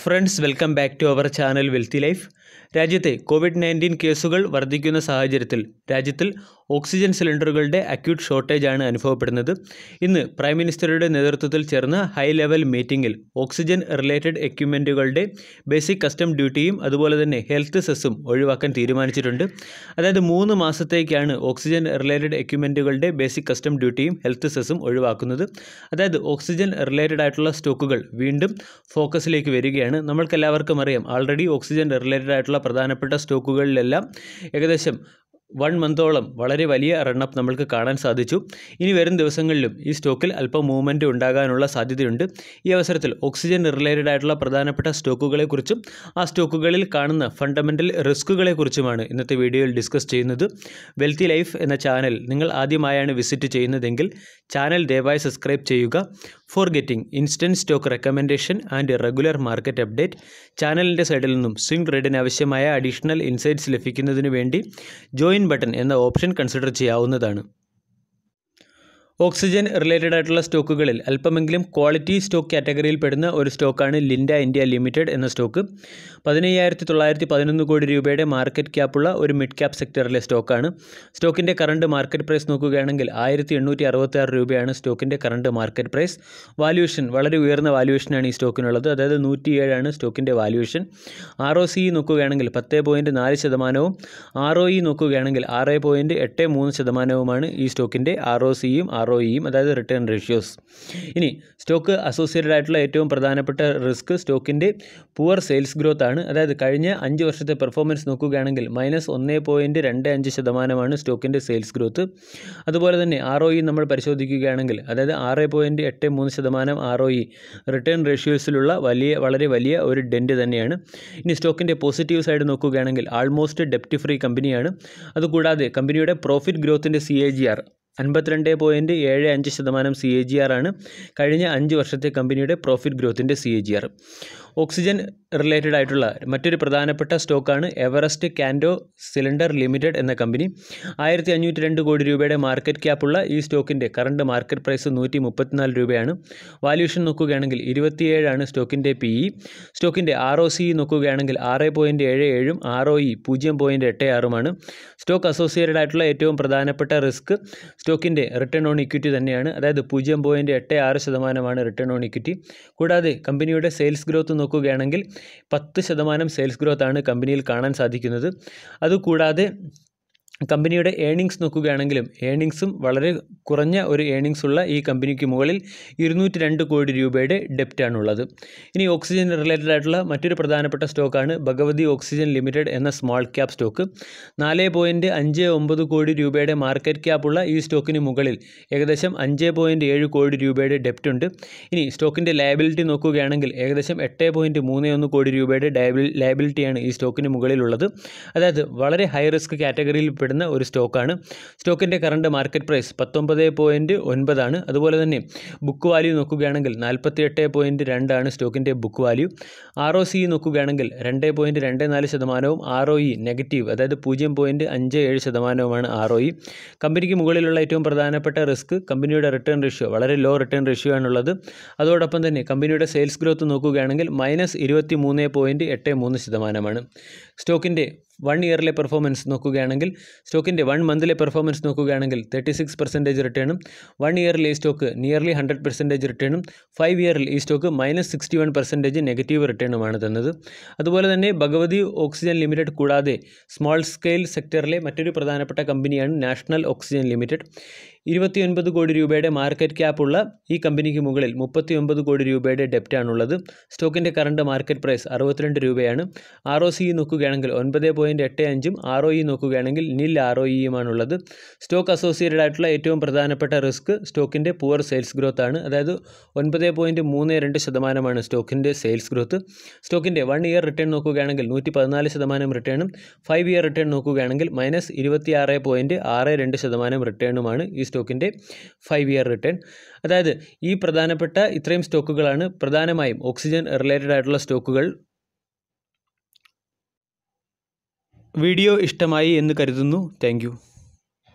Friends welcome back to our channel wealthy life രാജ്യത്തെ COVID nineteen കേസുകൾ വർദ്ധിക്കുന്ന സാഹചര്യത്തിൽ രാജ്യത്തിൽ ഓക്സിജൻ സിലിണ്ടറുകളുടെ അക്യൂട്ട് ഷോർട്ടേജാണ് അനുഭവപ്പെടുന്നത് ഇന്ന് പ്രൈം മിനിസ്റ്ററുടെ നേതൃത്വത്തിൽ ചേർന്ന ഹൈ ലെവൽ മീറ്റിംഗിൽ ഓക്സിജൻ റിലേറ്റഡ് എക്യുപ്മെൻറ്റുകളുടെ ബേസിക് കസ്റ്റം ഡ്യൂട്ടിയും അതുപോലെ തന്നെ ഹെൽത്ത് സെസ്സും ഒഴിവാക്കാൻ തീരുമാനിച്ചിട്ടുണ്ട് അതായത് മൂന്ന് മാസത്തേക്കാണ് ഓക്സിജൻ റിലേറ്റഡ് എക്യുപ്മെൻറ്റുകളുടെ ബേസിക് കസ്റ്റം ഡ്യൂട്ടിയും ഹെൽത്ത് സെസ്സും ഒഴിവാക്കുന്നത് അതായത് ഓക്സിജൻ റിലേറ്റഡ് ആയിട്ടുള്ള സ്റ്റോക്കുകൾ വീണ്ടും ഫോക്കസിലേക്ക് വരികയാണ് നമ്മൾക്കെല്ലാവർക്കും അറിയാം ആൾറെഡി ഓക്സിജൻ റിലേറ്റഡ് ആയിട്ടുള്ള പ്രധാനപ്പെട്ട സ്റ്റോക്കുകളിലെല്ലാം ഏകദേശം വൺ മന്തോളം വളരെ വലിയ റണ്ണപ്പ് നമ്മൾക്ക് കാണാൻ സാധിച്ചു ഇനി വരും ദിവസങ്ങളിലും ഈ സ്റ്റോക്കിൽ അല്പം മൂവ്മെൻറ്റ് ഉണ്ടാകാനുള്ള സാധ്യതയുണ്ട് ഈ അവസരത്തിൽ ഓക്സിജൻ റിലേറ്റഡ് ആയിട്ടുള്ള പ്രധാനപ്പെട്ട സ്റ്റോക്കുകളെക്കുറിച്ചും ആ സ്റ്റോക്കുകളിൽ കാണുന്ന ഫണ്ടമെൻ്റൽ റിസ്കുകളെക്കുറിച്ചുമാണ് ഇന്നത്തെ വീഡിയോയിൽ ഡിസ്കസ് ചെയ്യുന്നത് വെൽത്തി ലൈഫ് എന്ന ചാനൽ നിങ്ങൾ ആദ്യമായാണ് വിസിറ്റ് ചെയ്യുന്നതെങ്കിൽ ചാനൽ ദയവായി സബ്സ്ക്രൈബ് ചെയ്യുക for getting instant stock recommendation and regular market update ചാനലിൻ്റെ സൈഡിൽ നിന്നും സ്വിംഗ് ട്രേഡിന് ആവശ്യമായ അഡീഷണൽ ഇൻസൈറ്റ്സ് ലഭിക്കുന്നതിന് വേണ്ടി ജോയിൻ ബട്ടൺ എന്ന ഓപ്ഷൻ കൺസിഡർ ചെയ്യാവുന്നതാണ് ഓക്സിജൻ റിലേറ്റഡ് ആയിട്ടുള്ള സ്റ്റോക്കുകളിൽ അല്പമെങ്കിലും ക്വാളിറ്റി സ്റ്റോക്ക് കാറ്റഗറിയിൽ പെടുന്ന ഒരു സ്റ്റോക്കാണ് ലിൻഡ ഇന്ത്യ ലിമിറ്റഡ് എന്ന സ്റ്റോക്ക് പതിനയ്യായിരത്തി തൊള്ളായിരത്തി പതിനൊന്ന് കോടി രൂപയുടെ മാർക്കറ്റ് ക്യാപ്പുള്ള ഒരു മിഡ് ക്യാപ് സെക്ടറിലെ സ്റ്റോക്കാണ് സ്റ്റോക്കിൻ്റെ കറണ്ട് മാർക്കറ്റ് പ്രൈസ് നോക്കുകയാണെങ്കിൽ ആയിരത്തി എണ്ണൂറ്റി അറുപത്താറ് രൂപയാണ് സ്റ്റോക്കിൻ്റെ കറണ്ട് മാർക്കറ്റ് പ്രൈസ് വാല്യൂഷൻ വളരെ ഉയർന്ന വാല്യൂഷനാണ് ഈ സ്റ്റോക്കിനുള്ളത് അതായത് നൂറ്റിയേഴാണ് സ്റ്റോക്കിൻ്റെ വാല്യൂഷൻ ആർ ഒ സി നോക്കുകയാണെങ്കിൽ പത്ത് പോയിൻറ്റ് നാല് ശതമാനവും ആർ ഒ ഇ നോക്കുകയാണെങ്കിൽ ആറ് പോയിൻറ്റ് എട്ട് മൂന്ന് ശതമാനവുമാണ് ഈ സ്റ്റോക്കിൻ്റെ ആർ ഒ സിയും ആർ ആർ ഒ ഇയും e അതായത് റിട്ടേൺ റേഷ്യോസ് ഇനി സ്റ്റോക്ക് അസോസിയേറ്റഡ് ആയിട്ടുള്ള ഏറ്റവും പ്രധാനപ്പെട്ട റിസ്ക് സ്റ്റോക്കിൻ്റെ പുവർ സെയിൽസ് ഗ്രോത്ത് ആണ് അതായത് കഴിഞ്ഞ അഞ്ച് വർഷത്തെ പെർഫോമൻസ് നോക്കുകയാണെങ്കിൽ മൈനസ് ഒന്ന് പോയിൻറ്റ് രണ്ട് അഞ്ച് ശതമാനമാണ് സ്റ്റോക്കിൻ്റെ സെയിൽസ് ഗ്രോത്ത് അതുപോലെ തന്നെ ആർ ഒ ഇ നമ്മൾ പരിശോധിക്കുകയാണെങ്കിൽ അതായത് ആറ് പോയിൻറ്റ് എട്ട് മൂന്ന് ശതമാനം ആർ ഒ ഇ റിട്ടേൺ റേഷ്യോസിലുള്ള വലിയ വളരെ വലിയ ഒരു ഡെൻറ്റ് തന്നെയാണ് ഇനി സ്റ്റോക്കിൻ്റെ പോസിറ്റീവ് സൈഡ് നോക്കുകയാണെങ്കിൽ ആൾമോസ്റ്റ് ഡെപ്റ്റ് ഫ്രീ കമ്പനിയാണ് അതുകൂടാതെ കമ്പനിയുടെ പ്രോഫിറ്റ് ഗ്രോത്തിൻ്റെ സി എ ജി ആർ അൻപത്തിരണ്ട് പോയിൻറ്റ് ഏഴ് അഞ്ച് ശതമാനം സി എ ജി ആർ ആണ് കഴിഞ്ഞ അഞ്ച് വർഷത്തെ കമ്പനിയുടെ പ്രോഫിറ്റ് ഗ്രോത്തിൻ്റെ C A G R oxygen related ആയിട്ടുള്ള മറ്റൊരു പ്രധാനപ്പെട്ട സ്റ്റോക്കാണ് എവറസ്റ്റ് കാൻഡോ സിലിണ്ടർ ലിമിറ്റഡ് എന്ന കമ്പനി ആയിരത്തി അഞ്ഞൂറ്റി രണ്ട് കോടി രൂപയുടെ മാർക്കറ്റ് ക്യാപ്പുള്ള ഈ സ്റ്റോക്കിൻ്റെ കറണ്ട് മാർക്കറ്റ് പ്രൈസ് നൂറ്റി മുപ്പത്തിനാല് രൂപയാണ് വാല്യൂഷൻ നോക്കുകയാണെങ്കിൽ ഇരുപത്തിയേഴാണ് സ്റ്റോക്കിൻ്റെ പി ഇ e. സ്റ്റോക്കിൻ്റെ ആർ ഒ സി നോക്കുകയാണെങ്കിൽ ആറ് പോയിൻറ്റ് ഏഴ് ഏഴും ആർ ഒ ഇ പൂജ്യം പോയിൻറ്റ് എട്ട് ആറുമാണ് സ്റ്റോക്ക് അസോസിയേറ്റഡ് ആയിട്ടുള്ള ഏറ്റവും പ്രധാനപ്പെട്ട റിസ്ക് സ്റ്റോക്കിൻ്റെ റിട്ടേൺ ഓൺ ഇക്വിറ്റി തന്നെയാണ് അതായത് പൂജ്യം പോയിൻറ്റ് എട്ട് ആറ് ശതമാനമാണ് റിട്ടേൺ ഓൺ ഇക്വിറ്റി കൂടാതെ കമ്പനിയുടെ സെയിൽസ് ഗ്രോത്ത് നോക്കുകയാണെങ്കിൽ പത്ത് ശതമാനം സെയിൽസ് ഗ്രോത്ത് ആണ് കമ്പനിയിൽ കാണാൻ സാധിക്കുന്നത് അതുകൂടാതെ കമ്പനിയുടെ ഏണിങ്സ് നോക്കുകയാണെങ്കിലും ഏണിങ്സും വളരെ കുറഞ്ഞ ഒരു ഏണിങ്സ് ഉള്ള ഈ കമ്പനിക്ക് മുകളിൽ ഇരുന്നൂറ്റി രണ്ട് കോടി രൂപയുടെ ഡെപ്റ്റാണുള്ളത് ഇനി ഓക്സിജൻ റിലേറ്റഡ് ആയിട്ടുള്ള മറ്റൊരു പ്രധാനപ്പെട്ട സ്റ്റോക്കാണ് ഭഗവതി ഓക്സിജൻ ലിമിറ്റഡ് എന്ന സ്മോൾ ക്യാപ് സ്റ്റോക്ക് നാല് പോയിൻറ്റ് അഞ്ച് ഒമ്പത് കോടി രൂപയുടെ മാർക്കറ്റ് ഉള്ള ഈ സ്റ്റോക്കിന് മുകളിൽ ഏകദേശം അഞ്ച് പോയിൻറ്റ് ഏഴ് കോടി രൂപയുടെ ഡെപ്റ്റ് ഉണ്ട് ഇനി സ്റ്റോക്കിൻ്റെ ലയബിലിറ്റി നോക്കുകയാണെങ്കിൽ ഏകദേശം എട്ട് പോയിൻറ്റ് മൂന്ന് ഒന്ന് കോടി രൂപയുടെ ഡയബിൽ ലയബിലിറ്റിയാണ് ഈ സ്റ്റോക്കിന് മുകളിലുള്ളത് അതായത് വളരെ ഹൈ റിസ്ക് കാറ്റഗറിയിൽ പെടുന്ന ഒരു സ്റ്റോക്കാണ് സ്റ്റോക്കിൻ്റെ കറണ്ട് മാർക്കറ്റ് പ്രൈസ് പത്തൊമ്പത് മുപ്പത് പോയിൻറ്റ് ഒൻപതാണ് അതുപോലെ തന്നെ ബുക്ക് വാല്യൂ നോക്കുകയാണെങ്കിൽ നാൽപ്പത്തി എട്ട് പോയിൻറ്റ് രണ്ടാണ് സ്റ്റോക്കിൻ്റെ book value R O C നോക്കുകയാണെങ്കിൽ രണ്ട് പോയിൻറ്റ് രണ്ട് നാല് ശതമാനവും ആർ ഒ ഇ നെഗറ്റീവ് അതായത് പൂജ്യം പോയിൻറ്റ് അഞ്ച് ഏഴ് ശതമാനവുമാണ് ആർ ഒ ഇ കമ്പനിക്ക് മുകളിലുള്ള ഏറ്റവും പ്രധാനപ്പെട്ട റിസ്ക് കമ്പനിയുടെ റിട്ടേൺ റേഷ്യോ വളരെ ലോ റിട്ടേൺ റേഷ്യോ ആണുള്ളത് അതോടൊപ്പം തന്നെ കമ്പനിയുടെ സെയിൽസ് ഗ്രോത്ത് നോക്കുകയാണെങ്കിൽ മൈനസ് ഇരുപത്തി മൂന്ന് പോയിൻറ്റ് എട്ട് മൂന്ന് ശതമാനമാണ് സ്റ്റോക്കിൻ്റെ വൺ ഇയറിലെ പെർഫോമൻസ് നോക്കുകയാണെങ്കിൽ സ്റ്റോക്കിൻ്റെ വൺ മന്തിലെ പെർഫോമൻസ് നോക്കുകയാണെങ്കിൽ തേർട്ടി സിക്സ് പെർസെൻറ്റേജ് റിട്ടേണും വൺ ഇയറിൽ ഈ സ്റ്റോക്ക് നിയർലി ഹൺഡ്രഡ് പെർസെൻറ്റേജ് റിട്ടേണും ഫൈവ് ഇയറിൽ ഈ stock minus sixty one percentage negative റിട്ടേണുമാണ് തന്നത് അതുപോലെ തന്നെ ഭഗവതി ഓക്സിജൻ ലിമിറ്റഡ് കൂടാതെ സ്മോൾ സ്കെയിൽ സെക്ടറിലെ മറ്റൊരു പ്രധാനപ്പെട്ട കമ്പനിയാണ് നാഷണൽ ഓക്സിജൻ ലിമിറ്റഡ് ഇരുപത്തിയൊൻപത് കോടി രൂപയുടെ മാർക്കറ്റ് ഉള്ള ഈ കമ്പനിക്ക് മുകളിൽ മുപ്പത്തിയൊൻപത് കോടി രൂപയുടെ ഡെപ്റ്റാണുള്ളത് സ്റ്റോക്കിൻ്റെ കറണ്ട് മാർക്കറ്റ് പ്രൈസ് അറുപത്തിരണ്ട് രൂപയാണ് ആർ ഒ സി നോക്കുകയാണെങ്കിൽ ഒൻപത് പോയിൻറ്റ് എട്ട് അഞ്ചും ആർ ഒ ഇ നോക്കുകയാണെങ്കിൽ നിൽ ആർ ഒ ഇയുമാണുള്ളത് സ്റ്റോക്ക് അസോസിയേറ്റഡ് ആയിട്ടുള്ള ഏറ്റവും പ്രധാനപ്പെട്ട റിസ്ക് സ്റ്റോക്കിൻ്റെ പുവർ സെയിൽസ് ഗ്രോത്ത് ആണ് അതായത് ഒൻപത് പോയിൻറ്റ് മൂന്ന് രണ്ട് ശതമാനമാണ് സ്റ്റോക്കിൻ്റെ സെയിൽസ് ഗ്രോത്ത് സ്റ്റോക്കിൻ്റെ വൺ ഇയർ റിട്ടേൺ നോക്കുകയാണെങ്കിൽ നൂറ്റി പതിനാല് ശതമാനം റിട്ടേണും ഫൈവ് ഇയർ റിട്ടേൺ നോക്കുകയാണെങ്കിൽ മൈനസ് ആറ് പോയിൻറ്റ് ആറ് രണ്ട് ശതമാനം റിട്ടേണുമാണ് ഈ സ്റ്റോക്ക് സ്റ്റോക്കിൻ്റെ ഫൈവ് ഇയർ റിട്ടേൺ അതായത് ഈ പ്രധാനപ്പെട്ട ഇത്രയും സ്റ്റോക്കുകളാണ് പ്രധാനമായും ഓക്സിജൻ റിലേറ്റഡ് ആയിട്ടുള്ള സ്റ്റോക്കുകൾ വീഡിയോ ഇഷ്ടമായി എന്ന് കരുതുന്നു താങ്ക്